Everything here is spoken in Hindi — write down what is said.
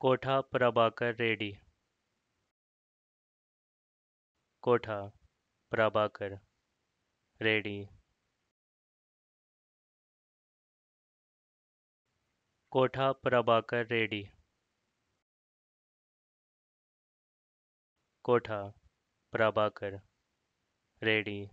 कोठा प्रभाकर रेड्डी कोठा प्रभाकर रेड्डी कोठा प्रभाकर रेड्डी कोठा प्रभाकर रेड्डी